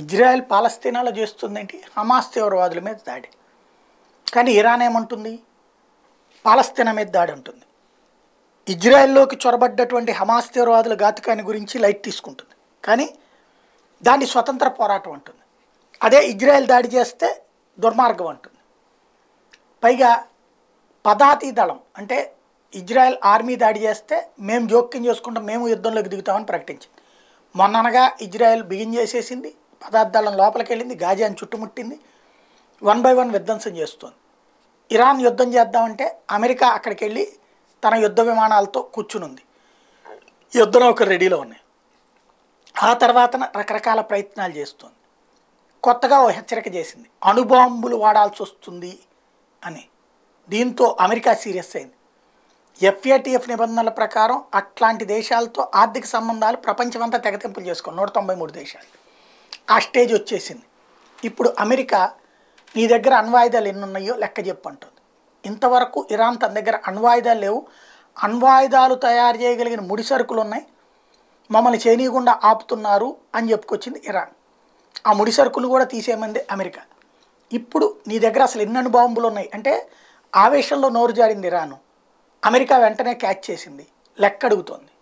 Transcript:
Israel పాలస్తీనాలో చేస్తుందేంటి Hamas తీవ్రవాదుల మీద దాడి కానీ ఇరాన్ ఏమంటుంది పాలస్తీనా మీద దాడి ఉంటుంది ఇజ్రాయెల్లోకి చొరబడ్డటువంటి హమాస్ తీవ్రవాదుల ఘాతుకాన్ని గురించి లైట్ తీసుకుంటుంది కానీ దాన్ని స్వతంత్ర పోరాటం అంటుంది అదే ఇజ్రాయెల్ దాడి చేస్తే దుర్మార్గం అంటుంది పైగా పదాతి దళం అంటే ఇజ్రాయెల్ ఆర్మీ దాడి చేస్తే మేము జోక్యం చేసుకుంటాం మేము యుద్ధంలోకి దిగుతామని ప్రకటించింది మొన్ననగా ఇజ్రాయెల్ బిగిన్ చేసేసింది పదార్థాలను లోపలికి వెళ్ళింది గాజాను చుట్టుముట్టింది వన్ బై వన్ విధ్వంసం చేస్తుంది ఇరాన్ యుద్ధం చేద్దామంటే అమెరికా అక్కడికి వెళ్ళి తన యుద్ధ విమానాలతో కూర్చునుంది యుద్ధ నౌకలు రెడీలో ఉన్నాయి ఆ తర్వాత రకరకాల ప్రయత్నాలు చేస్తుంది కొత్తగా ఓ హెచ్చరిక చేసింది అణుబాంబులు వాడాల్సి వస్తుంది అని దీంతో అమెరికా సీరియస్ అయింది ఎఫ్ఏటిఎఫ్ నిబంధనల ప్రకారం అట్లాంటి దేశాలతో ఆర్థిక సంబంధాలు ప్రపంచమంతా తెగతింపులు చేసుకోండి నూట తొంభై మూడు దేశాలు ఆ స్టేజ్ వచ్చేసింది ఇప్పుడు అమెరికా నీ దగ్గర అణ్వాయుధాలు ఎన్ని ఉన్నాయో లెక్క చెప్పంటుంది ఇంతవరకు ఇరాన్ తన దగ్గర అణ్వాయుధాలు లేవు అణ్వాయుధాలు తయారు చేయగలిగిన ముడి సరుకులు ఉన్నాయి మమ్మల్ని చేయనీయకుండా ఆపుతున్నారు అని చెప్పుకొచ్చింది ఇరాన్ ఆ ముడి సరుకులు కూడా తీసేయమంది అమెరికా ఇప్పుడు నీ దగ్గర అసలు ఎన్ని బాంబులు ఉన్నాయి అంటే ఆవేశంలో నోరు జారింది ఇరాను అమెరికా వెంటనే క్యాచ్ చేసింది లెక్క అడుగుతోంది